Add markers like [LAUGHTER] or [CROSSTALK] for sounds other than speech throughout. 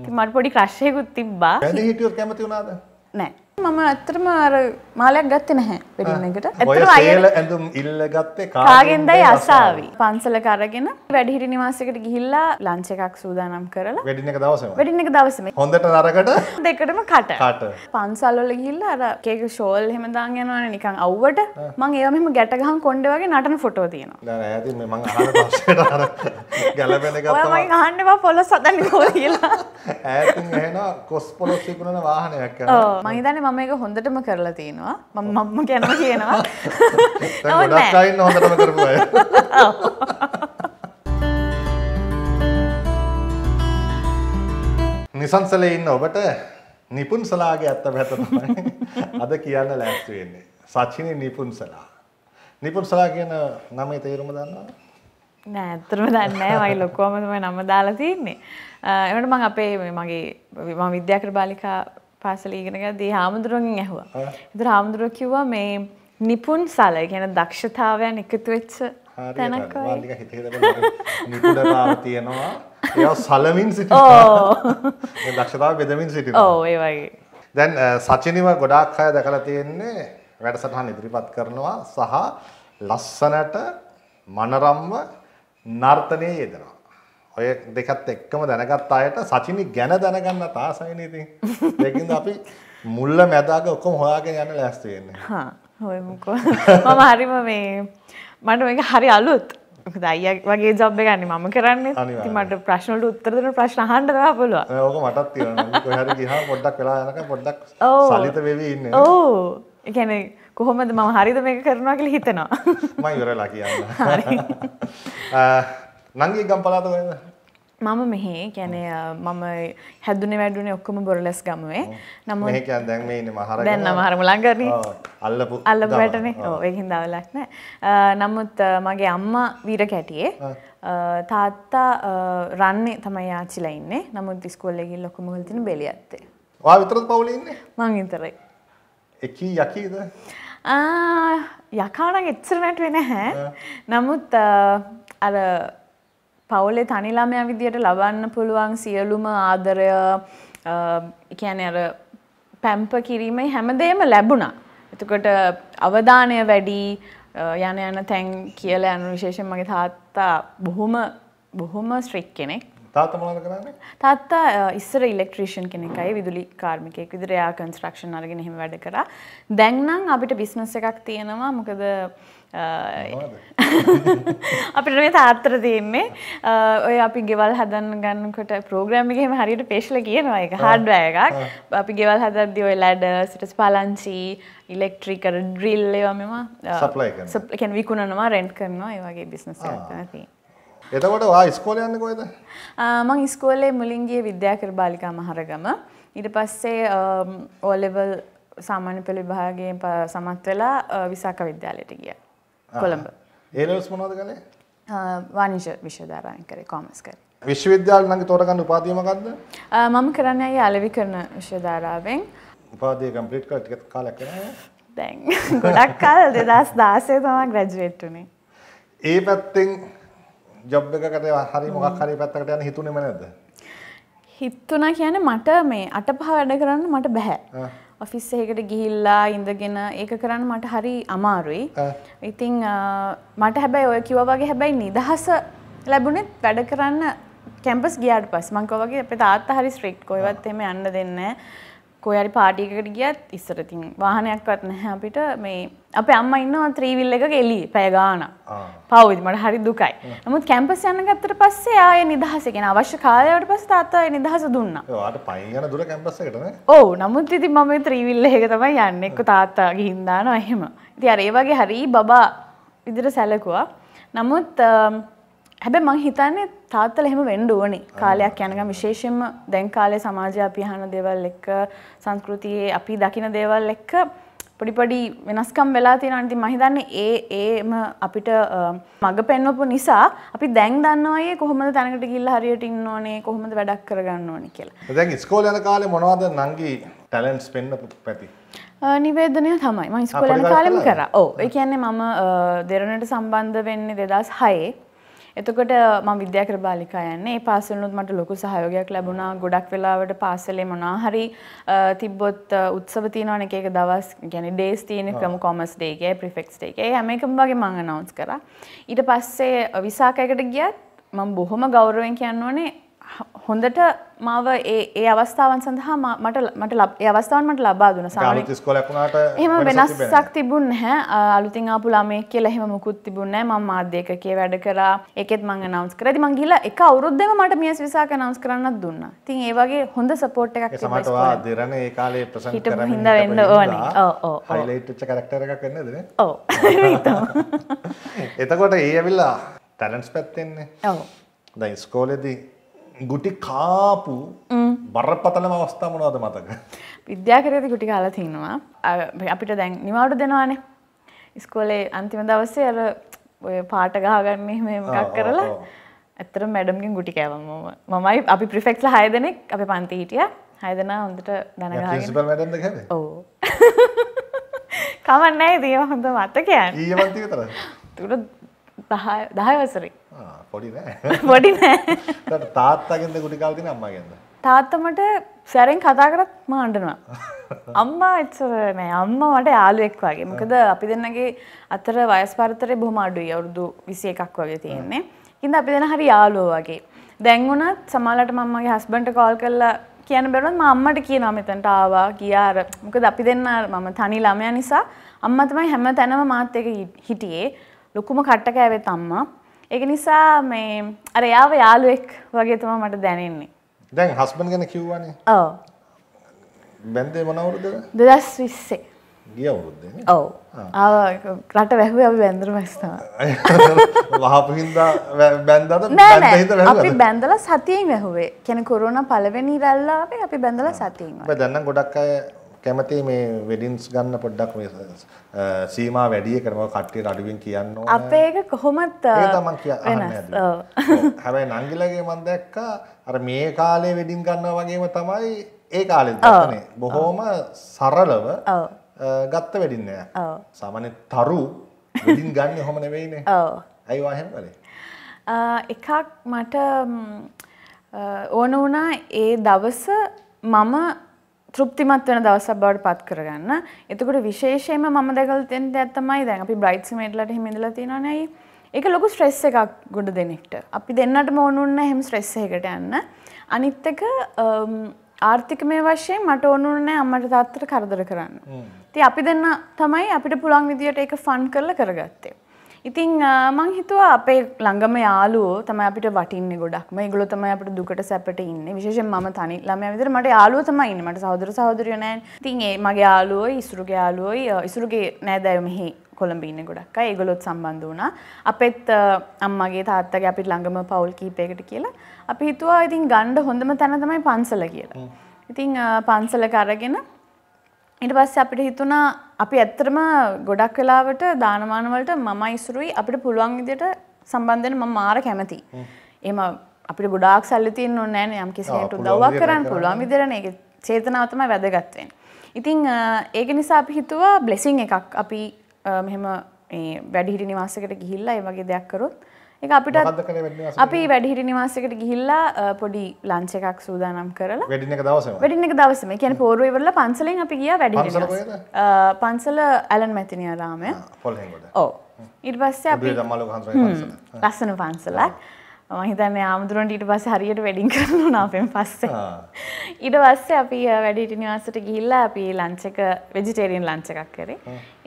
මට පොඩි ක්‍රශ්යකුත් තිබ්බා හිටියෝ කැමති වුණාද නෑ මම ඇත්තටම අර මාලයක් ගත්තේ නැහැ වෙඩින් එකට. ඇත්තටම අයල ඇඳුම් ඉල්ල ගත්තේ කාගෙන්දයි අසාවි. පන්සලක අරගෙන වැඩිහිටි නිවාසයකට ගිහිල්ලා ලන්ච් එකක් සූදානම් කරලා වෙඩින් එක දවසේම. වෙඩින් එක දවසේම. හොඳට නරකට දෙකටම කට. කට. පන්සල් වල ගිහිල්ලා අර කේක ෂෝල් එහෙම දාන් යනවනේ නිකන් අවුවට මම ඒවා මෙහෙම ගැට ගහන් කොණ්ඩේ වගේ නටන ෆොටෝ තියෙනවා. නෑ නෑ ඇති මම අහන ප්‍රශ්නෙට අර ගැලපෙන ගත්තා. ඔය මම අහන්න බා පොලොස් හදන්නේ කොහොමද කියලා. [LAUGHS] ඈතින් එහෙනම් කොස් පොලොස් ඉක්මනන වාහනයක් කරනවා. ඔව් මම හිතන්නේ මම එක හොඳටම කරලා තියෙනවා මම මම ගැන කියනවා [LAUGHS] ගොඩක්යින් හොඳටම කරපු අය [LAUGHS] [LAUGHS] නිසන්සලේ ඉන්න ඔබට නිපුන් සලාගේ ඇත්ත පැතම අද කියන්න ලෑස්ති වෙන්නේ සචිනි නිපුන් සලා නිපුන් සලා කියන නමේ තේරුම දන්නවා නෑඇතරම දන්න මයි ලොක්කෝමතම නම දාලා තියන්නේ එවට මං අපේ මගේ විමා විද්‍යාකර බාලිකා පාසල ඉගෙනගත් දී හාමුදුරුවන්ගෙන් ඇහුවා. ඒතර හාමුදුරුවෝ කිව්වා මේ නිපුන් සල කියන දක්ෂතාවයන් එකතු වෙච්ච තැනක් නිපුණතාව තියෙනවා. ඒවා සලමින් සිටිනවා. දක්ෂතාව බෙදමින් සිටිනවා. ඔව් ඒ වගේ. දැන් සචිනිව ගොඩාක් අය දැකලා තියෙන්නේ වැඩසටහන් ඉදිරිපත් කරනවා සහ ලස්සනට මනරම්ව නර්තනයේ යෙදෙනවා. ඔය දෙකත් එක්කම දැනගත් අයට සචිනි ගැන දැනගන්න තාසයිනති දෙකින්ද අපි මුල්ල මැදාග ඔක්කොම හොයාගෙන යන්න ලැස්තියෙන්නේ හොයමුකෝ මම හරිම මේ මට මේක හරි අලුත් දයිය වගේ ජබ් ගන්න මම කරන්න මට ප්‍රශ්නට උත්තරන ප්‍රශ්න හන්ඩ පුලුව ඕක මටත් හරි හා පොඩ්ඩක් වෙලා යනක පොඩ්ඩක් සලිත වෙවන්න ඕ එකැන කොහොමද මම හරිද මේක කරනවා කියල හිතනවා මයි ගරලා කියන්න [LAUGHS] නංගේ ගම් පලාත ගන්න මම මෙහි කැන මම හැදුන වැඩුන ඔක්කම බොරලස් ගමුවේ නම දැන්න මහර මුලංගරන අල්ලපු අල්ල වැටන ඒහින් දවලක් නෑ නමුත් මගේ අම්මා වීර කැටියේ තාත්තා රන්නේ තමයි යාචිලයින්නේ නමුත් ස්කෝල්ලෙගිල් ලොකු මුහල්තින බෙලියත්තේ වා විතරත් පවුලඉන්නේ මං ඉතරයි එකී යකීද යකානක් එච්චර නැටවෙන හැ නමුත් අර පවුලේ තනිලාමය විදියට ලබන්න පුළුවන් සියලුම ආදරය කියන අර පැම්ප කිරීමයි හැමදේම ලැබුණා. එතකොට අවධානය වැඩි යන යන තැන් කියල යන විශේෂෙන් මගේ තාත්තා බොහොම බොහොම ස්ට්‍රික් කෙනෙක් තාත්තා ඉස්සර ඉලෙක්ට්‍රීෂන් කෙනෙකයි විදුලි කාර්මිකයෙක් විදිරයා කන්ස්ට්‍රක්ෂන් අරගෙන හෙම වැඩ කර දැන්නම් අපිට බිස්නස් එකක් තියෙනවා මොකද අපිට මේ තාත්තර තියෙන්නේ ඔය අපි ගෙවල් හදන්න ගන්නකොට ප්‍රෝග්‍රමිකෙම හරියට පේශල කියනවා එක හඩ්වය එකක් අපි ගෙවල් හදද්දි ඔය ලැඩ සිටස් පලංචි ඉලෙක්ට්‍රිකර ඩ්‍රිල්ලවා මෙම සැන් විකුණනවා රෙන්ට් කරනවා ඒවගේ බිස්නස් ති. එතකොට වා ස්කෝලයන්න කොයිද මං ඉස්කෝලේ මුලින්ගේ විද්‍යාකර බාලිකා මහරගම ඉට පස්සේ ඕලෙවල් සාමාන්‍ය පෙළ විභාගයෙන් සමත් වෙලා විසාක විද්‍යාලයට ගිය කොළඹ ඒලස් මොනවද කළේ වානිජ විශ්වවිද්‍යාලයෙන් කරේ කොමර්ස් කරේ විශ්වවිද්‍යාල ළඟ තෝරගන්න උපාධිය මොකද්ද මම කරන්නේ අය අලෙවි කරන විශ්වවිද්‍යාලාවෙන් උපාධිය කම්ප්ලීට් කරලා ටිකක් කාලයක් යනවා දැන් [LAUGHS] ගොඩක් කාල 2016 තමයි ග්‍රැජුවේට් උනේ ඒ පැත්තෙන් ජොබ් එකකට හරි මොකක් හරි පැත්තකට යන්න හිතුනේම නැද්ද හිතුණා කියන්නේ මට මේ අටපහ වැඩ කරන්න මට බෑ ඔෆිස් එකට ගිහිල්ලා ඉඳගෙන ඒක කරන්න මට හරි අමාරුයි. ඉතිං මට හැබැයි ඔය කිව වගේ හැබැයි නිදහස ලැබුණෙත් වැඩ කරන්න කැම්පස් ගියාට පස් මංකව වගේ අප තාත්තා හරි ස්ට්‍රික්් කොයවත් එම යන්න දෙන්න. කෝයරි පාටිකට ගියත් ඉස්සරතින් වාහනයක්වත් නැහැ අපිට මේ අප අම්ම ඉන්නවා ත්‍රීවිල් එක එලි පැයගාන පවවිදි මට හරි දුකයි නමුත් කැම්පස් යන ගත්තට පස්සේ ආය නිදහසගෙන අවශ්‍ය කාලයට පස් තාත්තා නිදහස දුන්න පයිගන දුර කැම්පස්සකට ඕ නමුත් ඉති මම ත්‍රීවිල්ල එක තමයි යන්න එක්ක තාත්තා ගිහින්දාන එහෙම ඉති අරේ වගේ හරි බබා විදිර සැලකුවා නමුත් හැබැ මං හිතන්නේ තාත්තල එහෙම වෙන්න ඕනේ කාලයක් යනකම් විශේෂයෙන්ම දැන් කාලේ සමාජය අපි අහන දේවල් එක්ක සංස්කෘතියේ අපි දකින දේවල් එක්ක පොඩි පොඩි වෙනස්කම් වෙලා තියෙනවා ඉතින් මම හිතන්නේ ඒ ඒම අපිට මඟ පෙන්වපු නිසා අපි දැන් දන්නවා අයියේ කොහොමද තැනකට ගිහිල්ලා හරියට ඉන්න ඕනේ කොහොමද වැඩක් කරගන්න ඕනේ කියලා. දැන් ඉස්කෝලේ යන කාලේ මොනවද නංගි ටැලන්ට්ස් පෙන්වපු පැති? නිවේදනය තමයි මම ඉස්කෝලේ යන කාලෙම කරා. ඔව් ඒ කියන්නේ මම දෙරණට සම්බන්ධ වෙන්නේ 2006 එතකොට මම විද්‍යාකර බාලිකා යන්නේ. ඒ පාසලනොත් මට ලොකු සහයෝගයක් ලැබුණා. ගොඩක් වෙලාවට පාසලේ මොනවා හරි තිබ්බොත් උත්සව තියෙනවනේ එක එක දවස්, يعني days තියෙනකම commerce day එකේ, prefects day එකේ. හැම එකම වගේ මම announce කරා. ඊට පස්සේ විසාකයකට ගියත් මම බොහොම ගෞරවයෙන් කියන්න ඕනේ හොඳට මාව ඒ අවස්ථාවන් සඳහා මට මට ඒ අවස්ථාවන් මට ලබා දුන්නා සාමාන්‍ය ඉස්කෝලයක් වුණාට එහෙම වෙනස්සක් තිබුණ නැහැ අලුතින් ආපු ළමයෙක් කියලා එහෙම මුකුත් තිබුණ නැහැ මම මාධ්‍යයක කිය වැඩ කරා ඒකෙත් මම අනවුන්ස් කරා ඉතින් මම ගිහලා එක අවුරුද්දෙම මට මියස් විසාක අනවුන්ස් කරන්නත් දුන්නා ඉතින් ඒ වගේ හොඳ සපෝට් එකක් තිබ්බා සමහරව දෙරණ ඒ කාලේ ප්‍රසන්ට් කරමින් හිටපු වෙන්න ඕනේ ඔව් ඔව් හයිලයිට් වෙච්ච කැරක්ටර් එකක් වෙන්නද නේ ඔව් [LAUGHS] එතකොට ඒ ඇවිල්ලා ටැලන්ට්ස් පැත්තෙන්නේ ඔව් දැන් ඉස්කෝලේදී ගුටි කාපු බරපතලම අවස්ථා මොනවද මතක විද්‍යාකරයද ගුටි කාලා තිනවා අපිට දැන් නිවාඩු දෙනවානේ ඉස්කෝලේ අන්තිම දවස්සේ අර ඔය පාට ගහගන්නේ මේමකක් කරලා ඇත්තර මැඩම්ගින් ගුටි කෑවම මමයි අපි ප්‍රිෆෙක්ස්ල හය දෙනෙක් අප පන්ති හිටිය හයදනා හොඳට දැනග ඕ කමන්නයි දිය හොඳ මත්තකයන් [LAUGHS] තුර දහය වසරේ පොඩි නෑ [LAUGHS] පොඩි නෑ [LAUGHS] තාත්තගෙන්ද ගුටි කාලා තියෙන අම්මාගෙන්ද තාත්තා මට සැරෙන් කතා කරත් මම අඬනවා [LAUGHS] අම්මා එච්චර නෑ අම්මා මට යාළුවෙක් වගේ මොකද අපි දෙන්නගේ අතර වයස් පරතරේ බොහොම අඩුයි අවුරුදු 21ක් වගේ තියෙන්නේ ඉතින් අපි දෙන හරි යාළුවෝ වගේ දැන් වුණත් සමහරවිට මම මගේ හස්බන්ඩ්ට කෝල් කරලා කියන බැරුවත් මම අම්මට කියනවා මෙතනට ආවා ගියා අර මොකද අපි දෙන්න මම තනි ළමයා නිසා අම්මා තමයි හැම තැනම මාත් එක්ක හිටියේ ලොකුම කට්ට කෑවෙත් අම්මා ඒක නිසා මේ අර යාව යාළුවෙක් වගේ තමයි මට දැනෙන්නේ. දැන් හස්බන්ඩ් ගැන කිව්වනේ. ඔව්. බැන්දේ මොන අවුරුද්දද? 2020. ගිය අවුරුද්දේ. ඔව්. ආව රට වැහුවේ අපි බැන්දර මැස් තමයි. [LAUGHS] වහපු හින්දා බැන්දාද? බැන්දා හින්දා වැහුවා. අපි බැන්දලා සතියෙන් වැහුවේ. කියන්නේ කොරෝනා පළවෙනි ඉරල්ලාවේ අපි බැන්දලා සතියෙන්. දැන් නම් ගොඩක් අය කැමති මේ වෙඩින්ස් ගන්න පොඩ්ඩක් මේ සීමා වැඩි එකට මොකද කට්ටියට අඩුවෙන් කියන්න ඕනේ. අපේ එක කොහොමත් ඒ තමයි කියන්නේ. හැබැයි නංගිලගේ මම දැක්කා අර මේ කාලේ වෙඩින් ගන්නවා වගේම තමයි ඒ කාලෙත් ගන්නනේ. බොහොම සරලව ගත්ත වෙඩින් නෑ. සාමාන්‍ය තරු වෙඩින් ගන්න හොම නෙවෙයිනේ. ඔව්. ඇයි වාහෙන් කරේ? එකක් මට ඕන වුණා ඒ දවස මම තෘප්තිමත් වෙන දවසක් බවට පත් කරගන්න. එතකොට විශේෂයෙන්ම මම දැකලා තියෙන දෙයක් තමයි දැන් අපි බ්‍රයිට්ස් මේඩ්ලාට එහෙම ඉඳලා තියෙනවනේ අයි. ඒක ලොකු ස්ට්‍රෙස් එකක් ගොඩ දෙනෙක්ට. අපි දෙන්නටම ඕනුන්නේ එහෙම ස්ට්‍රෙස් එකකට යන්න. අනිත් එක ආර්ථිකමය වශයෙන් මට ඕනුන්නේ අම්මට තාත්තට කරදර කරන්න. ඉතින් අපි දෙන්න තමයි අපිට පුළුවන් විදියට ඒක ෆන් කරලා කරගත්තේ. ඉතිං මං හිතුවා අපේ ළඟම යාලුවෝ තමයි අපිට වටින්නේ ගොඩක්ම ඒගොල්ලෝ තමයි අපිට දුකට සැපට ඉන්නේ විශේෂයෙන් මම තනි ළමයා විතර මට යාළුවෝ තමයි ඉන්නේ මට සහෝදර සහෝදරියෝ නැහැ ඉතින් ඒ මගේ යාළුවෝයි ඉසුරුගේ යාළුවෝයි ඉසුරුගේ නෑදෑයෝ මෙහි කොළඹ ඉන්න ගොඩක් අය ඒගොල්ලොත් සම්බන්ධ වුණා අපෙත් අම්මගේ තාත්තගේ අපිට ළඟම පවුල් කීපයකට කියලා අපි හිතුවා ඉතින් ගණ්ඩ හොඳම තැන තමයි පන්සල කියලා ඉතින් පන්සල කරගෙන ඊට පස්සේ අපිට හිතුණා අපි ඇත්තටම ගොඩක් වෙලාවට දානමාන වලට මම ඉසුරුයි අපිට පුළුවන් විදියට සම්බන්ධ වෙන්න මම මාර කැමතියි. එහෙම අපිට ගොඩාක් සල්ලි තියෙන්න ඕනේ නැහැ නේ යම් කිසි හේතු උදව්වක් කරන්න පුළුවන් විදියට ඒක චේතනාව තමයි වැදගත් වෙන්නේ. ඉතින් ඒක නිසා අපි හිතුවා බ්ලෙසින් එකක් අපි මෙහෙම මේ වැඩිහිටි නිවාසයකට ගිහිල්ලා ඒ වගේ දෙයක් කරොත් එක අපිට අපි වැඩිහිටි නිවාසකට ගිහිල්ලා පොඩි ලංච එකක් සූදානම් කරලා වැඩි එක දවසම කියන පෝරුව ඉවරල පන්සලෙන් අපි ගිය වැඩි පන්සල ඇලන් මැතිනිය රාමය ඕ ඉට පස්ස ලස්සන පන්සලක් මහිතන්න ආමුදුරන්ට ඊට පස්ස හරියට වැඩින් කරන අපෙන් පස්සේ. ඉඩ පස්සේ අපි වැඩිට නිවාසට ගිහිල්ලා අපි ලංචක වෙජිටේරියන් ලංචකක් කරේ.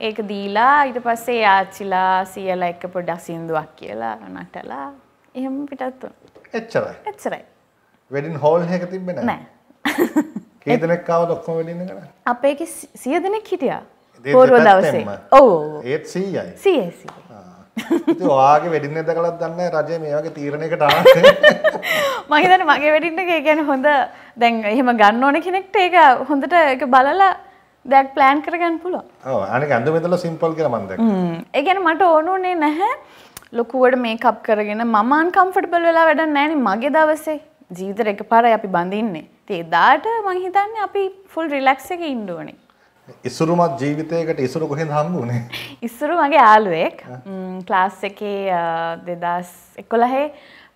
ඒක දීලා ඊට පස්සේ ආච්චිලා සියලා එක පොඩ්ඩක් සින්දුවක් කියලා නටලා එහෙම පිටත් වුණා. එච්චරයි. එච්චරයි. වෙඩින් හෝල් එකක තිබ්බේ නැහැ. නැහැ. [LAUGHS] කී දෙනෙක් ආවද ඔක්කොම වෙඩින් එකට? අපේ 100 දෙනෙක් හිටියා. පොරව දවසේ. ඔව්. ඒත් 100යි. 100යි. වාගේ වැඩින්න ඇද කලත් දන්න රජය මේ වගේ තීරණයකට [LAUGHS] මහිතන මගේ වැඩින්න එක ගැන හොඳ දැන් එහෙම ගන්න ඕන කෙනෙක්ට ඒක හොඳට එක බලලා දැක් ප්ලෑන් කරගන්න පුලො අනි ගඳ මෙතල සිම්පල් කර මන්ද ඒගැන මට ඕනුනේ නැහැ ලොකුවට මේ කප් කරගෙන මමාන් කම්ෆටබල් වෙලා වැඩ නෑන මගේ දවසේ ජීවිතර එක පාර අපි බඳින්නේ තේ දාට මංහිතන්න අපි ෆුල් රිලක්ස එක ඉන්ඩුවනේ ඉසුරුමත් ජීවිතයකට ඉසුරු කොහෙද හම්බුනේ ඉස්සුරු මගේ යාළුවෙක් ක්ලාස් එකේ දෙදස් එකොළහේ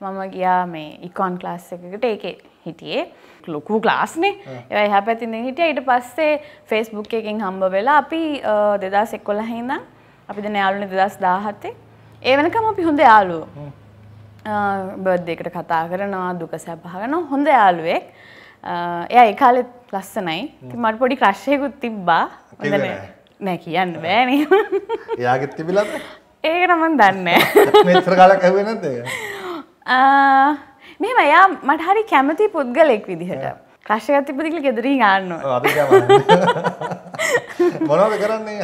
මම ගියා මේ ඉකොන් ක්ලාස් එකකට ඒක හිටියේ ලොකු ක්ලාස්නේ ඒ එහ පැතින්න හිටිය ඊට පස්සේ ෆෙස්බුක් එකෙන් හම්බ වෙලා අපි දෙදස් එක්කොළහහින්නම් අපි දෙන යාලුන දෙදස් දාහත්තේ ඒ වෙනකම අපි හොඳ යාලුවෝ බර්ධයකට කතා කරනවා දුක සැපහගන හොඳ යාලුවෙක් එය ඒකාලෙත් ලස්සනයි මට පොඩි ක්‍රශ්යකුත් තිබ්බා හොඳන නෑ කියන්න බෑන [LAUGHS] එයාගෙත් තිබිලද ඒක නමන් දන්න මෙතර කාල කැවෙනද මෙම එයා මට හරි කැමති පුද්ගලෙක් විදිහට ක්‍රශ්යක තිබදිකල ගෙදරී ගන්න මොනද කරන්නේ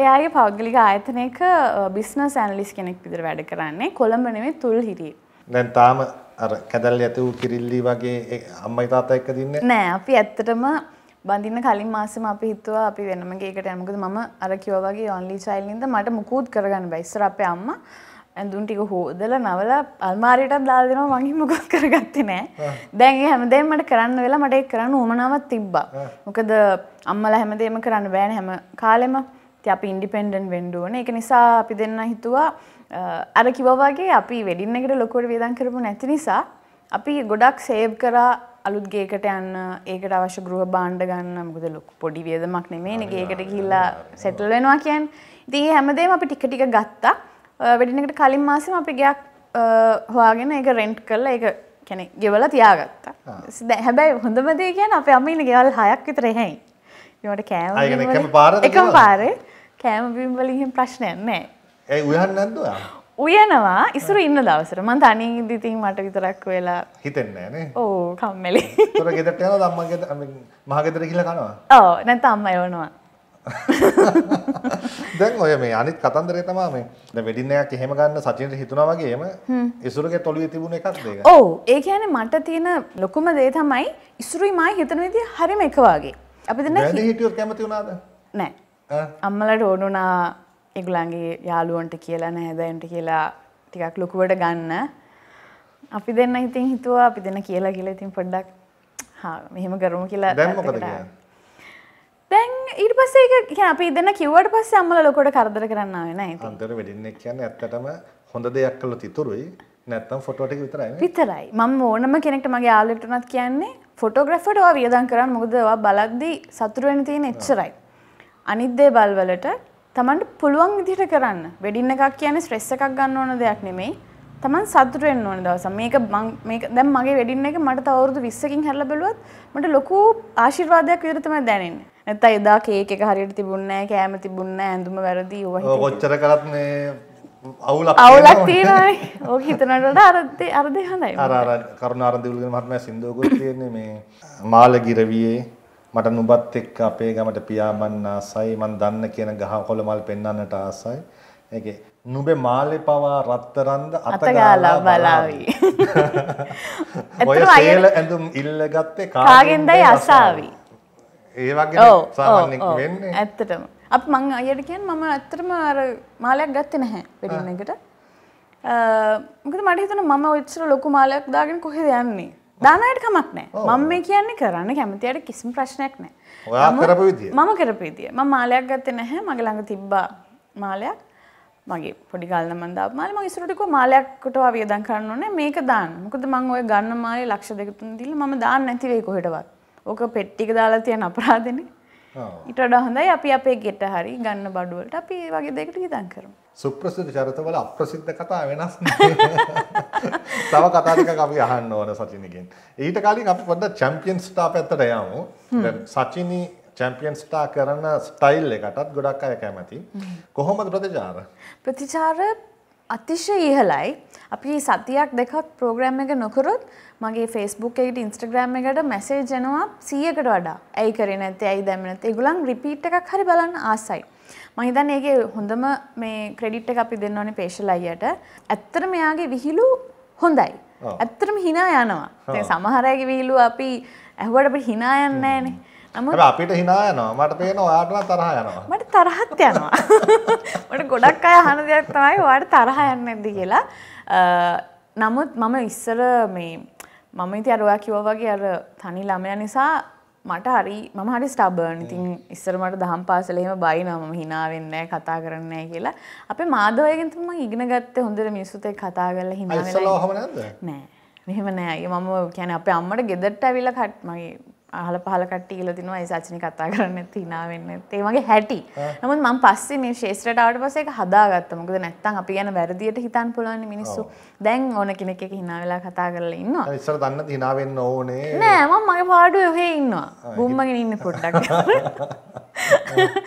එයාගේ පෞද්ගලික ආයතනයක බිස්න සැනලිස් කෙනෙක් විදිර වැඩ කරන්නේ කොළඹනෙමේ තුල් හිරී දැන් තාම අර කැදල් ඇත වූ කිරිල්ලි වගේ අම්මයි තාතා එක්ක දින්නේ නෑ අපි ඇත්තටම බඳින්න කලින් මාසෙම අපි හිතුවා අපි වෙනම ගේකට යමු. මොකද මම අර කිව්වා වගේ only child නින්ද මට මුකුත් කරගන්න බෑ. ඉස්සර අපේ අම්මා ඇඳුම් ටික හොදලා නවලා අල්මාරියටත් දාලා දෙනවා මං මුකුත් [LAUGHS] කරගත්තේ නෑ. දැන් ඒ හැමදේම මට කරන්න වෙලා මට ඒක කරන්න උවමනාවක් තිබ්බා. මොකද අම්මලා හැමදේම කරන්න බෑනේ හැම කාලෙම. ඉතින් අපි ඉන්ඩිපෙන්ඩන්ට් වෙන්න ඕනේ. ඒක නිසා අපි දෙන්න හිතුවා අර කිවවාගේ අපි වෙඩින් එකට ලොකුවට වේදන් කරපු නැති නිසා අපි ගොඩක් සේව් කරා අලුත් ගේකට යන්න ඒකට අවශ්‍ය ගෘහ බාණ්ඩ ගන්න මොකද ලොකු පොඩි වේදමක් නෙමෙයිනේ ගේකට ගිහිල්ලා සෙටල් වෙනවා කියන්නේ. ඉතින් ඒ හැමදේම අපි ටික ටික ගත්තා. වෙඩින් එකට කලින් මාසෙම අපි ගයක් හොයාගෙන ඒක රෙන්ට් කරලා ඒක කියන්නේ ගෙවලා තියාගත්තා. හැබැයි හොඳම දේ කියන්නේ අපේ අම්මා ඉන්නේ ගෙවල් හයක් විතර එහෙයි. ඒවට කෑම එකම පාරේ කෑම බීම් වලින් ප්‍රශ්නයක් නැහැ. ඇයි උයන් නැද්ද උයනවා ඉසුරු ඉන්න දවසට මන් තනින් ඉදිතින් මට විතරක් වෙලා හිතෙන්නේ නේ ඕ කම්මැලි තොර ගෙදරට යනවා අම්මා ගෙදර මහ ගෙදර ගිහලා කනවා ඔව් නැත්නම් අම්මා යවනවා [LAUGHS] දැන් ඔය මේ අනිත් කතන්දරේ තමා මේ දැන් වෙඩින් එකක් එහෙම ගන්න සචින්ට හිතුනා වගේම ඉසුරුගේ තොලුවේ තිබුණ එකක්ද ඒක? ඔව් ඒ කියන්නේ මට තියෙන ලොකුම දේ තමයි ඉසුරුයි මායි හිතන විදිය හරිම එක වගේ. අපි දැන් වැඩි හිටියොත් කැමති වුණාද? නෑ. අම්මලට ඕන වුණා එගුලන්ගේ යාළුවන්ට කියලා නැහැදැන්ට කියලා ටිකක් ලොකුවට ගන්න අපි දෙන්න ඉතින් හිතුවා අපි දෙන්න කියලා කියලා ඉතින් පොඩ්ඩක් මෙහෙම කරමු කියලා දැන් ඊට පස්සේ ඒක කියන්නේ අපි දෙන්න කිව්වට පස්සේ අම්මලා ලොකෝට කරදර කරන්න ආවේ නැහැ ඉතින් අන්තර වෙඩින්නෙක් කියන්නේ ඇත්තටම හොඳ දෙයක් කළොත් ඉතුරුයි නැත්තම් ෆොටෝ ටික විතරයි විතරයි මම ඕනම කෙනෙක්ට මගේ යාළුවට උනත් කියන්නේ ෆොටෝග්‍රැෆර්ට ඔයා වියදම් කරන්න මොකද ඔයා බලද්දි සතුරු වෙන්න තියෙන එච්චරයි අනිත් දේ බල්වලට තමන්ට පුළුවන් විදිහට කරන්න වෙඩින්න එකක් කියන්නේ ස්ට්‍රෙස් එකක් ගන්න ඕන දෙයක් නෙමෙයි තමන් සතුටු වෙන්න ඕන දවස මේක මේක දැන් මගේ වෙඩින්න එක මට තව අවුරුදු 20කින් හැරලා බැලුවත් මට ලොකු ආශිර්වාදයක් විදිහට තමයි දැනෙන්නේ නැත්තම් එදා කේක් එක හරියට තිබුණ නැහැ කෑම තිබුණ නැහැ ඇඳුම වැරදි ඕවා හිතේ කොච්චර කරත් මේ අවුලක් අවුලක් තියෙනවානේ ඕක හිතනට වඩා අර අර දෙය හොඳයි අර අර කරුණාරන්දි උල්ගෙන මහත්මයා සින්දුවකුත් තියෙන්නේ මේ මාළගිරවියේ මට නුඹත් එක්ක අපේ ගමට පියාඹන්න ආසයි මන් දන්න කියන ගහකොළ මල් පෙන්වන්නට ආසයි ඒකේ නුඹේ මාලේ පවා රත්තරන්ද අතගාලා බලාවි [LAUGHS] ඔය සේල ඇඳුම් ඉල්ලගත්තේ කාගෙන්දයි අසාවි ඒ වගේ සාමාන්‍යයෙන් වෙන්නේ ඇත්තටම අප මං අයට කියන් මම ඇත්තටම අර මාලයක් ගත්තේ නැහැ වෙඩින් එකට මොකද මට හිතෙනවා මම ඔච්චර ලොකු මාලයක් දාගෙන කොහෙද යන්නේ දානයට කමක් නෑ මම මේ කියන්නේ කරන්න කැමතියට කිසිම ප්‍රශ්නයක් නෑ මම කරපීතිය ම මාලයක් ගත්ත නැහැ මගේ ළඟ තිබ්බා මාලයක් මගේ පොඩි ගල්න මන්දාව මාල මගේ ඉස්සරටකෝ මාලයක්කට ආවියදම් කරන්න ඕනේ මේක දාන්න. මොකද මම ওই ගන්න මාලේ ලක්ෂ දෙක තුන දීලා මම දාන්න නැති වෙයි කොහෙටවත්. ඕක පෙට්ටියක දාලා තියෙන අපරාධනේ. ඊට වඩා හොඳයි අපි අපේ ගෙට හරි ගන්න බඩුවලට අපි වගේ දෙයකට හිතන් කරමු. සුප්‍රසිද්ධ චරිතවල අප්‍රසිද්ධ කතා වෙනස් [LAUGHS] තව කතා ටිකක් අපි අහන්න ඕන සචිනිගෙන්. ඊට කලින් අපි පොඩ්ඩක් චැම්පියන් ස්ටා පැත්තට යමු. සචිනි චැම්පියන් ස්ටා කරන ස්ටයිල් එකටත් ගොඩක් අය කැමති. කොහොමද ප්‍රතිචාර? ප්‍රතිචාර අතිශය ඉහලයි. අපි සතියක් දෙකක් ප්‍රෝග්‍රෑම් එක නොකරොත් මගේ ෆස්බුක් එකට ඉන්ස්ටග්‍රෑම් එකට මැසේජ් එනවා සියකට වඩා ඇයි කරේ නැති ඇයි දැම නැති ඒගොල්ලන් රිපීට් එකක් හරි බලන්න ආසයි. මම හිතන්නේ ඒකේ හොඳම මේ ක්‍රෙඩිට් එක අපි දෙන්න ඕනේ පේෂල් අයියට. ඇත්තට මෙයාගේ විහිළු හොඳයි. ඇත්තටම hina යනවා. දැන් සමහර අයගේ විහිළු අපි ඇහුවට අපිට hina යන්නේ නැහනේ. නමුත් අපිට හිනා යනවා. මට පේනවා ඔයාට තරහ යනවා. මට තරහත් යනවා. [LAUGHS] මට ගොඩක් අය අහන දෙයක් තමයි ඔයාට තරහ යන්නේ නැද්ද කියලා. නමුත් මම ඉස්සර මේ මම ඉතින් අර ඔයා කිව්වා වගේ අර තනි ළමයා නිසා මට හරි මම හරි ස්ටබර්න් ඉතින් ඉස්සර මට දහම් පාසල එහෙම බයිනවා මම hina වෙන්නේ කතා කරන්නේ නැහැ කියලා. අපේ මාධවයෙන් තමයි මම ඉගෙන ගත්තේ හොඳට මිනිස්සුත් එක්ක කතා කරලා hina වෙලා. ඉස්සර ඔහම නැද්ද? නෑ. මෙහෙම නෑ. මම කියන්නේ අපේ අම්මට ගෙදරට ඇවිල්ලා මගේ අහල පහල කට්ටියල දිනවා ඒ සචින කතා කරන්න තිනාවෙන්න ඒ වගේ හැටි නමුත් මම පස්සේ මේ ශේෂ්ත්‍රටාවට පස්සේ ඒක හදාගත්තා මොකද නැත්තම් අපි ගැන වැරදියට හිතන්න පුළුවන් මිනිස්සු දැන් ඕන කෙනෙක් එක hina වෙලා කතා කරලා ඉන්නවා ඉස්සර දන්න hina වෙන්න ඕනේ නෑ මම මගේ පාඩුවේ ඔහේ ඉන්නවා බුම්මගෙන ඉන්න පොඩ්ඩක් [LAUGHS]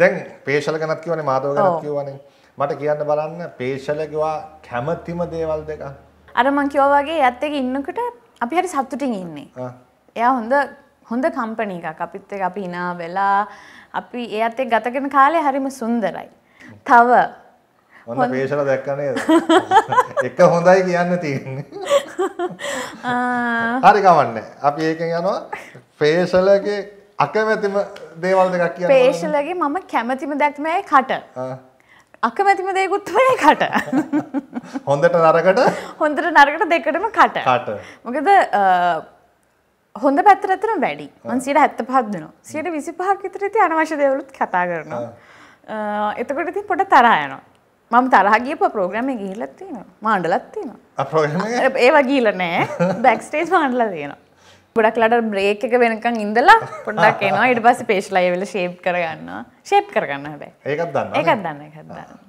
දැන් පේෂල ගැනත් කියවනේ මාතව ගැනත් කියවනේ මට කියන්න බලන්න පේෂල ගියා කැමැතිම දේවල් දෙක අර මං කිව්වා වගේ යත් එක ඉන්නකොට අපි හරි සතුටින් ඉන්නේ එයා හොඳ හොඳ කම්පනී එකක් අපිත් එක්ක අපි hina වෙලා අපි එයත් එක්ක ගත කරන කාලය හරිම සුන්දරයි. තව ඔන්න පේෂල දැක්ක නේද? එක හොඳයි කියන්න තියෙන්නේ. හරි ගමන්නේ. අපි ඒකෙන් යනවා පේෂලගේ අකමැතිම දේවල් දෙකක් කියන්න. පේෂලගේ මම කැමැතිම දැක් තමයි කට. අකමැතිම දේකුත් තමයි කට. හොඳට නරකට හොඳට නරකට දෙකටම කට. කට. මොකද හොඳ පැත්තරතරම වැඩි මන්සිට හැත්ත පත්දනවා සියට විසි පහකිතරති අනවශ්‍ය දෙවලුත් කතා කරනවා එතකොට ඉතින් පොට තරා යනවා මම තරහගිය ප්‍රෝග්‍රම ගීලත්තින මාණ්ඩලත්තින ඒ වගීල නෑ බැක්ස්ටේජ් මාණ්ඩල තියෙනවා ගොඩක් ලට බ්‍රේක් එක වෙනකං ඉඳලා පොඩක් එනවා ඉට පස පේශ්ලය වෙල ශේප් කරගන්න ශේප් කරගන්න හැබැ ඒකත් දන්න එකත් දන්න එකත් දන්න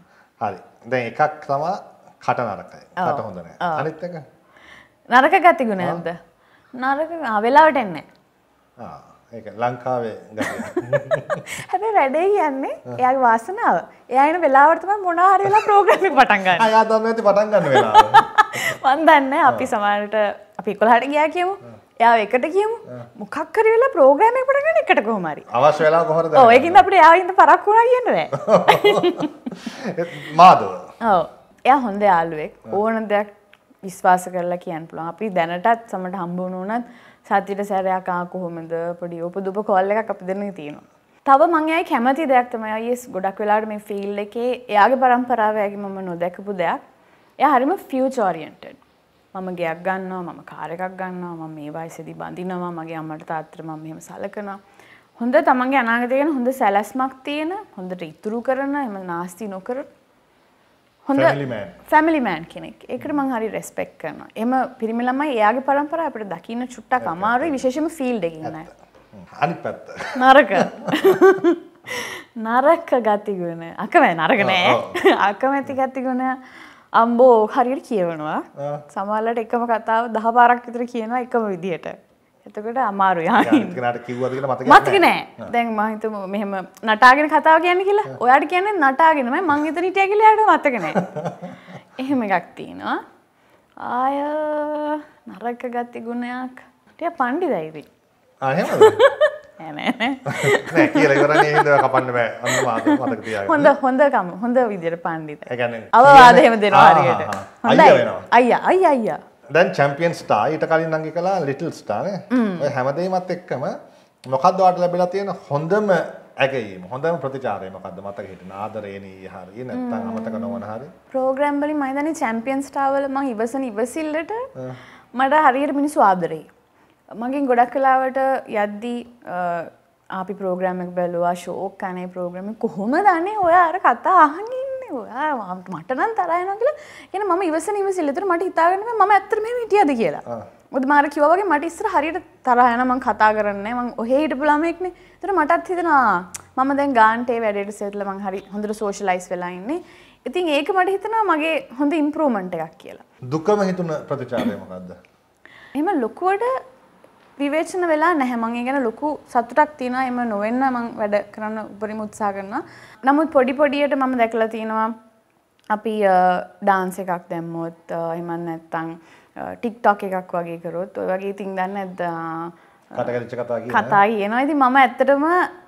හරි දැ එකක් තමා කට නරකයි කට හොඳන අනිත්තක නරක ගතිගුණයද නරක වෙලාවට එන්නේ ලංකාවේ [LAUGHS] හැබැයි වැඩේ කියන්නේ එයාගේ වාසනාව. එයා එන වෙලාවට තමයි මොනවා හරි වෙලා ප්‍රෝග්‍රෑම් එක පටන් ගන්න. අයියා තමයි ඇති පටන් ගන්න වෙලාව. [LAUGHS] මන් දන්නේ අපි සමහරට අපි 11ට ගියා කියමු. එයා එකට කියමු. මොකක් හරි වෙලා ප්‍රෝග්‍රෑම් එක පටන් ගන්න එකට කොහොම හරි. අවශ්‍ය වෙලාව කොහොමද? ඔව් ඒකින්ද අපිට එයාවින්ද පරක් වුණා කියන්න බෑ. [LAUGHS] මාදව. ඔව්. එයා හොඳ යාළුවෙක්. ඕන දෙයක් විශ්වාස කරලා කියන්න පුළුවන්. අපි දැනටත් සමට හම්බ වුණොත් සතියට සැරයක් ආ කොහොමද පොඩි උපදුප කෝල් එකක් අපි දෙන්න තියෙනවා. තව මං ඇයි කැමති දෙයක් තමයි අයියස් ගොඩක් වෙලාවට මේ ෆීල්ඩ් එකේ එයාගේ પરම්පරාව ඇගේ මම නොදැකපු දෙයක්. එයා හරිම ෆියුචර් ඕරියන්ටඩ්. මම ගෙයක් ගන්නවා මම කාර් එකක් ගන්නවා මම මේ වයසේදී බඳිනවා මගේ අම්මට තාත්තට මම මෙහෙම සලකනවා හොඳ තමන්ගේ අනාගතය ගැන හොඳ සැලැස්මක් තියෙන හොඳට ඉතුරු කරන එහෙම නාස්ති නොකර හොඳ ෆැමිලි මෑන් කෙනෙක් ඒකට මං හරි රෙස්පෙක් කරන එම පිරිමිලමයි එයාගේ පරම්පර අපට දකින්න චුට්ටක් අමාරුයි විශේෂම ෆිල් දෙගන්න හරි පැත්ත නරක නරක්ක ගතිගුණ අකමෑ නරගනෑ අකමැති ගතිගුණ අම්බෝ හරියට කියවනවා සමාලට එකම කතාව දහ පාරක් විතර කියනවා එකම විදිහට එතකට අමාරු යාට කිව්වදල මතක මතක නෑ දැන් මහිතම මෙහම නටාගෙන කතාව කියන්න කියලා ඔයාට කියන්නේ නටාගෙනම මංගත නිටය කියලට මතකනෑ [LAUGHS] එහෙම එකක් තියෙනවා ආය නරක ගත්ති ගුණයක් ටය පණ්ඩි දයිවි හොඳ හොඳකම හොඳ විදිර පණ්ඩිත අවවාදහෙම දෙනවාට හොඳ අයිය අයි අයියා දැන් චැම්පියන් ස්ටා ඊට කලින් නංගි කලා ලිටල් ස්ටාන හැමදීමත් එක්කම මොකක්දවාට ලැබිලා තියෙන හොඳම ඇගේීම හොඳම ප්‍රතිචාරය මොකක්ද මතක හිට ආදරයනී හරි නැත්තන් අමතක නොවන හරි ප්‍රෝග්‍රම්බලි මයිදන චැම්පියන් ස්ටාවල ම ඉවසන ඉවසිල්ලට මට හරියට මිනිස්සු ආදරේ මගින් ගොඩක් කලාවට යද්දී අපි ප්‍රෝග්‍රමක් බැලවා ශෝක් කනේ ප්‍රෝග්‍රම කොහොම දන්නේ ඔය අර කතා අහන්නේ ඔයා මටනන් තරයන කියලා ගෙන ම ඉවස නිවසි ලෙතර මට හිතාගෙන ම ඇතරම හිටියද කියලා මුද මාර කිවගේ මට ඉස්ර හරියට තරයනමං කතා කරන්න මං ඔහහිට පුලාමෙක්නේ තර මටත් හිතනා මම දැන් ගාන්ටේ වැඩට සෙටල මං හරි හොඳර සෝෂලයිස් වෙලාඉන්නේ ඉතින් ඒක මට හිතනා මගේ හොඳ ඉම්පරූමන්ට එකක් කියලා දුකම හිතුන ප්‍රතිචාරයමකක්ද එම ලොකුවට විවේචන වෙලා නැහැ මං ඒ ගැන ලොකු සතුටක් තියෙනවා එම නොවෙන්න මං වැඩ කරන්න උපරිම උත්සාහ කරනවා. නමුත් පොඩි පොඩියට මම දැකලා තියෙනවා අපි ඩාන්ස එකක් දැම්මොත් එමන් නැත්තං ටික්ටොක් එකක් වගේ කරොත් ඔය වගේ ඉතින් දන්න ඇද කතා කියනවා ඇති මම ඇත්තටම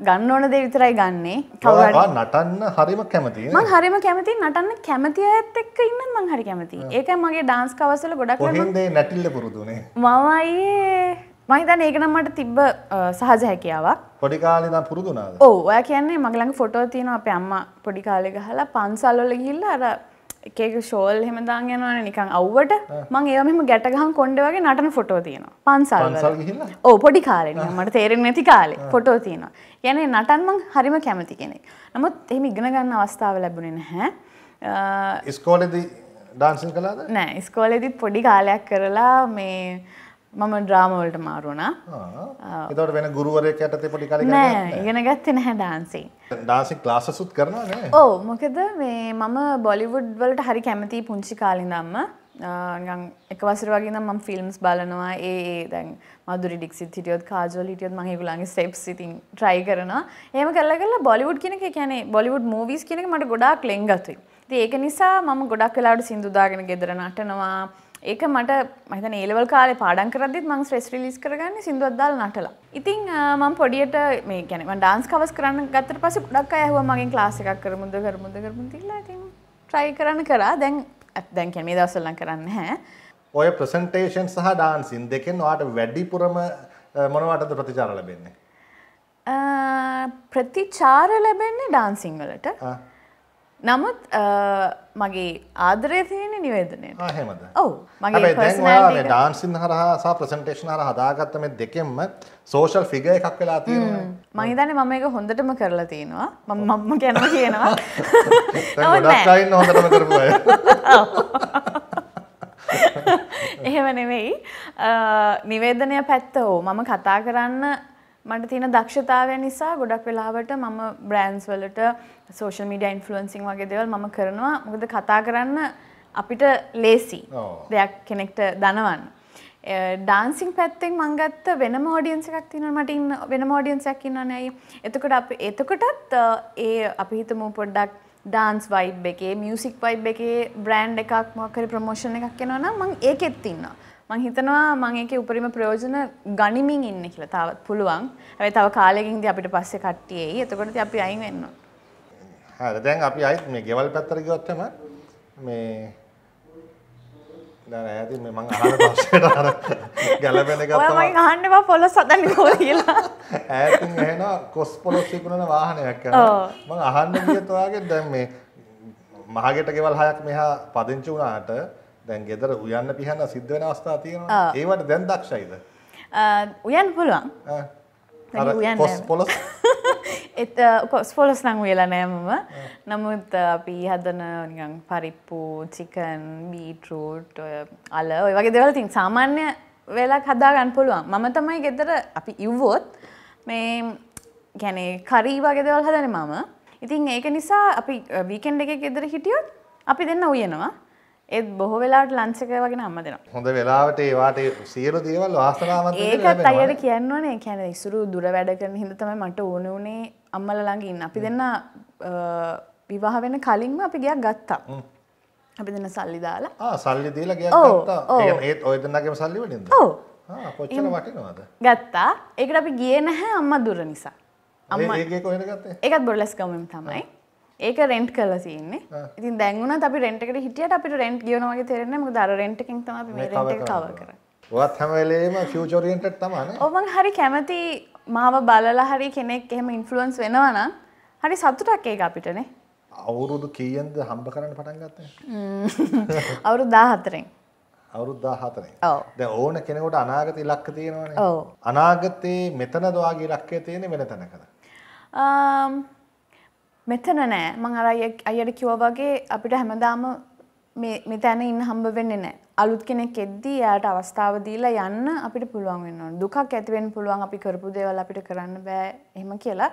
ගන්න ඕන දේ විතරයි ගන්නේ නටන්න හරිම කැමති මං හරිම කැමති නටන්න කැමති ඇත් එක්ක ඉන්න මං හරි කැමති ඒක මගේ ඩාන්ස් කවසල ගොඩක් නැටිල්ල පුරුදුනේ මවයේ මහිතන් ඒකනම් මට තිබ්බ සහජ හැකියාවක් පොඩිකාලෙ නම් පුරුදු වුණාද ඔව් ඔයා කියන්නේ මගේ ළඟ ෆොටෝ තියෙනවා අපේ අම්මා පොඩි කාලේ ගහලා පන්සල් වල ගිහිල්ලා අර එක එක ෂෝල් එහෙම දාන් යනවනේ නිකන් අවුවට මං ඒවා මෙහෙම ගැට ගහන් කොණ්ඩේ වගේ නටන ෆොටෝ තියෙනවා පන්සල් වල පන්සල් ගිහිල්ලා ඔව් පොඩි කාලේ නිකන් මට තේරෙන්නේ නැති කාලේ ෆොටෝ තියෙනවා කියන්නේ නටන්න මං හරිම කැමති කෙනෙක් නමුත් එහෙම ඉගෙන ගන්න අවස්ථාව ලැබුණේ නැහැ ඉස්කෝලේදී ඩාන්සින් කළාද නෑ ඉස්කෝලේදීත් පොඩි කාලයක් කරලා මේ මම ඩ්‍රාමවලට මාරුණා එතවට වෙන ගුරුවරයක් ඇතේ පොඩි කල නෑ ඉගෙන ගත්ත නැහැ ඩාන්සින් ඩාන්සි ලාසසුත් කරන ඕ මොකද මේ මම බොලිවුඩ් වලට හරි කැමති පුංචි කාලිඳම්ම එක වසර වගේ නම් ෆිල්ම්ස් බලනවා ඒ දැන් මදුරි ඩික්සි හිටියොත් කාජෝල් හිටියොත් මම ඒගොල්ලන්ගේ ස්ටෙප්ස් ඉතින් try කරනවා එහෙම කරලා කරලා බොලිවුඩ් කියන එක කියන්නේ බොලිවුඩ් මූවීස් කියන එක මට ගොඩාක් ලෙන්ගතුයි ඉතින් ඒක නිසා මම ගොඩක් වෙලාවට සින්දු දාගෙන ගෙදර නටනවා ඒක මට මත ඒලවල් කාල පාඩන් කරදදිත් මං ශ්‍රෙස් ලිස් කරගන්න සිදුවත්දාල් නටලා ඉතින් මං පොඩියට මේ ගැනම ඩාන්ස් කවස් කරන්න ගත්තර පස ඩක් ඇහුව මගින් ලාස එකක් කරමුද කරමුද කරමුතිලා ති ට්‍රයි කරන්න කරා දැන් ඇත්දැන් කැමේ දවසල්ලන් කරන්න හැ ඔය ප්‍රසන්ටේෂන් සහ ඩාන්සින් දෙකෙන් වාට වැඩිපුරම මොනවටද ප්‍රතිචාර ලබෙන්නේ ප්‍රතිචාර ලැබෙන්නේ ඩාන්සිං වලට නමුත් මගේ ආදරය තියෙන තියෙන්නේ නිවේදනයට. ආ එහෙමද? ඔව්. මගේ පර්සනැලිටි එක. ඩාන්සින් හරහා සහ ප්‍රසන්ටේෂන් හරහා හදාගත්ත මේ දෙකෙන්ම සෝෂල් ෆිගර් එකක් වෙලා තියෙනවා. මම හිතන්නේ මම මේක හොඳටම කරලා තිනවා. මම මම කියනවා කියනවා. [LAUGHS] ගොඩක් අය හොඳටම කරපු අය. [LAUGHS] එහෙම නෙවෙයි. නිවේදනය පැත්ත ඕ මම කතා කරන්න මට තියෙන දක්ෂතාවය නිසා ගොඩක් වෙලාවට මම බ්‍රෑන්ස් වලට සෝෂල් මීඩියා ඉන්ෆ්ලුවෙන්සින් වගේ දේවල් මම කරනවා. මොකද කතා කරන්න අපිට ලේසි දෙයක් කෙනෙක්ට දනවන්න. ඩාන්සිං පැත්තෙන් මංගත්ත වෙන මෝඩියන්ස එකක් තින මටින් වෙන මෝඩියන්සයක් ඉන්න නැයි එතකට අප එතකොටත් ඒ අපි හිතමූ පොඩ්ඩක් ඩාන්ස් වයිබ් එකේ මියසික් වයිබ් එකේ බ්‍රෑන්් එකක් මොකරි ප්‍රමෝෂණ එකක් කෙනවන මං ඒකෙත් ඉන්නවා. මං හිතනවා මං ඒක උපරිම ප්‍රයෝජන ගනිමින් ඉන්න කියලා තවත් පුළුවන් ඇයි තව කාලෙකින්ද අපිට පස්සේ කට්ටියයි එතකොට අපි අයින් වෙන්න හරි දැන් අපි අයිත් මේ ගෙවල් පැත්තර ගොත්තම මේ ඇති මං අහන පස්සට අර ගැලපෙන එක තමයි අහන්නවා පොළොස් හදන්න ඕන කියලා. ඈතින් එහෙනම් කොස් පොළොස් විකුණන වාහනයක් කරනවා. මං අහන්න ගියත් ඔයාගේ දැන් මේ මහගෙට ගෙවල් හයක් මෙහා පදිංචි වුණාට දැන් ගෙදර උයන්න පිහන්න සිද්ධ වෙන අවස්ථා තියෙනවා. ඒවට දැන් දක්ෂයිද? උයන් පුළුවන්. පොස් පොලොස් එත කොස් පොලොස් නං වෙලනෑමම නමුත් අපි හදන නිගන් පරිප්පු චිකන් බීටරූට් ඔය අල ඔය වගේ දෙවල තින් සාමාන්‍ය වෙලා කදාගන්න පුළුවන් මම තමයි ගෙදර අපි ඉව්වොත් මේ ගැනේ කරී වගේ දෙවල් හදන මම ඉතින් ඒක නිසා අපි වීකෙන්ඩ එක ගෙදර හිටියොත් අපි දෙන්න උයනවා ඒත් බොහෝ වෙලාට ලංසක වගෙන අම්ම දෙෙන හොඳ වෙලාවට ඒවාට සියලු දේවල් වාසනාව ඒකත් අයට කියන්නවනේ කැන ඉසුරු දුර වැඩ කරන හිද තම මට ඕන වනේ අම්මල ළඟින් අපි දෙන්න විවාහ වෙන කලින්ම අපි ගයක් ගත්තා අපි දෙන්න සල්ලි දාලා සල්ලි දීල ගත්තා ඒත් ඔයදන්නගේම සල්ලි වලින්ද කොච්චන වටිනවාද ගත්තා ඒකට අපි ගිය නැහැ අම්ම දුර නිසා අම්ම ඒකත් බොඩලස්කමම තමයි ඒක රෙන්ට් කල තියන්නේ ඉතින් දැන්වුණ අපි රෙන්ටකට හිටියට අපිට රෙන්ට් ගියනවාගේ තෙරෙන ම දර රෙන්ටකින් තම කව කර ත් හැමලේම ෆියචෝරියෙන්ට තමන ඔමන් හරි කැමති මාව බලලා හරි කෙනෙක් එහෙම ඉන්ෆලුවන්ස් වෙනවනම් හරි සතුටක් ඒක අපිටනේ අවුරුදු කියන්ද හම්බ කරන්න පටන්ගත්ත අවුරු දාහතරෙන් අවුරුද්දා හතරයි ද ඕන කෙනෙකුට අනාගත ඉලක්ක තියෙනවන අනාගතයේ මෙතන දවාගේ ලක්කය තියෙන වෙන තැනකද මෙතන නෑ මං අර අයියට කිව්වා වගේ අපිට හැමදාම මේ තැන ඉන්න හම්බ වෙන්නේ නෑ. අලුත් කෙනෙක් එද්දී එයාට අවස්ථාව දීලා යන්න අපිට පුළුවන් වෙන්න ඕන. දුකක් ඇති වෙන්න පුළුවන් අපි කරපු දේවල් අපිට කරන්න බෑ එහෙම කියලා.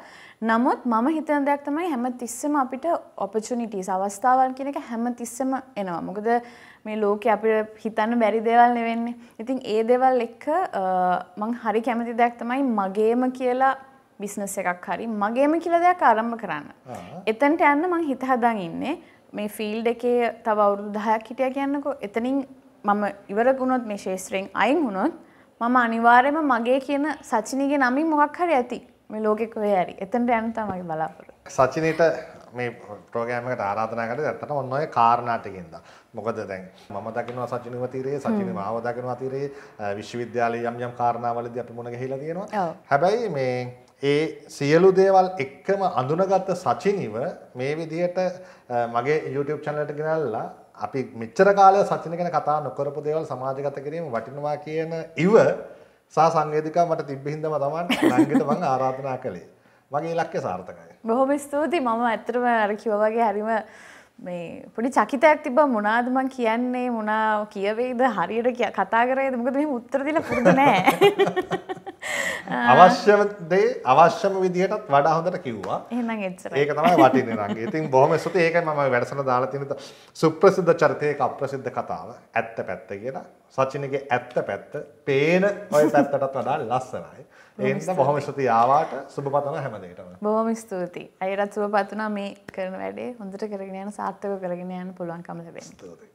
නමුත් මම හිතන දෙයක් තමයි හැමතිස්සෙම අපිට opportunities අවස්ථාවල් කියන එක හැමතිස්සෙම එනවා. මොකද මේ ලෝකේ අපිට හිතන්න බැරි දේවල් නෙවෙන්නේ. ඉතින් ඒ දේවල් එක මං හරි කැමති දෙයක් තමයි මගේම කියලා බිස්නස් එකක් හරි මගේම කියලා දෙයක් ආරම්භ කරන්න. එතනට යන්න මං හිත හදාන් ඉන්නේ මේ ෆීල්ඩ් එකේ තව අවුරුදු 10ක් හිටියා කියන්නකෝ එතනින් මම ඉවර වුණොත් මේ ශේෂ්ත්‍රයෙන් අයින් වුණොත් මම අනිවාර්යයෙන්ම මගේ කියන සචිනීගේ නමින් මොකක් හරි ඇති. මේ ලෝකෙ කොහේ හරි. එතනට යන්න තමයි බලාපොරොත්තු. සචිනේට මේ ප්‍රෝගෑම් එකට ආරාධනා කරේ ඇත්තට ඔන්න ඔය කාරණා ටිකින්ද. මොකද දැන් මම දකිනවා සචිනව තීරයේ සචිනව මාව දකිනවා තීරයේ විශ්වවිද්‍යාලයේ යම් යම් කාරණාවලදී අපි මුණ ගැහිලා තියෙනවා. හැබැයි මේ ඒ සියලු දේවල් එක්කම අඳුනගත්ත සචිනිව මේ විදිහට මගේ YouTube channel එකට ගෙනල්ලා අපි මෙච්චර කාලයක් සචින ගැන කතා නොකරපු දේවල් සමාජගත කිරීම වටිනවා කියන ඉව සා සංවේදිකා මට තිබ්බ හින්දාම තමයි නංගිට මම ආරාධනා කළේ. මගේ ඉලක්කය සාර්ථකයි. බොහොම ස්තුතියි මම ඇත්තටම අර කිව්වා වගේ හරිම මේ පොඩි චකිතයක් තිබ්බා මොනවාද මං කියන්නේ මොනා කියවේද හරියට කතා කරේද මොකද මෙහෙම උත්තර දීලා පුරුදු නෑ. [LAUGHS] [LAUGHS] අවශ්‍ය දේ අවශ්‍යම විදිහටත් වඩා හොඳට කිව්වා. එහෙනම් එච්චරයි. ඒක තමයි වටින්නේ රංගේ. ඉතින් බොහොම ස්තුතියි. ඒකයි මම වැඩසටහන දාලා තියෙන සුප්‍රසිද්ධ චරිතයක අප්‍රසිද්ධ කතාව. ඇත්ත පැත්ත කියලා. සචිනගේ ඇත්ත පැත්ත පේන ওই පැත්තටත් වඩා ලස්සනයි. ඒ නිසා බොහොම ස්තුතියි ආවාට සුබපතන හැමදේටම. බොහොම ස්තුතියි. අයරත් සුබපතුනා මේ කරන වැඩේ හොඳට කරගෙන යන සාර්ථක කරගෙන යන්න පුළුවන්කම ලැබෙන්න. ස්තුතියි.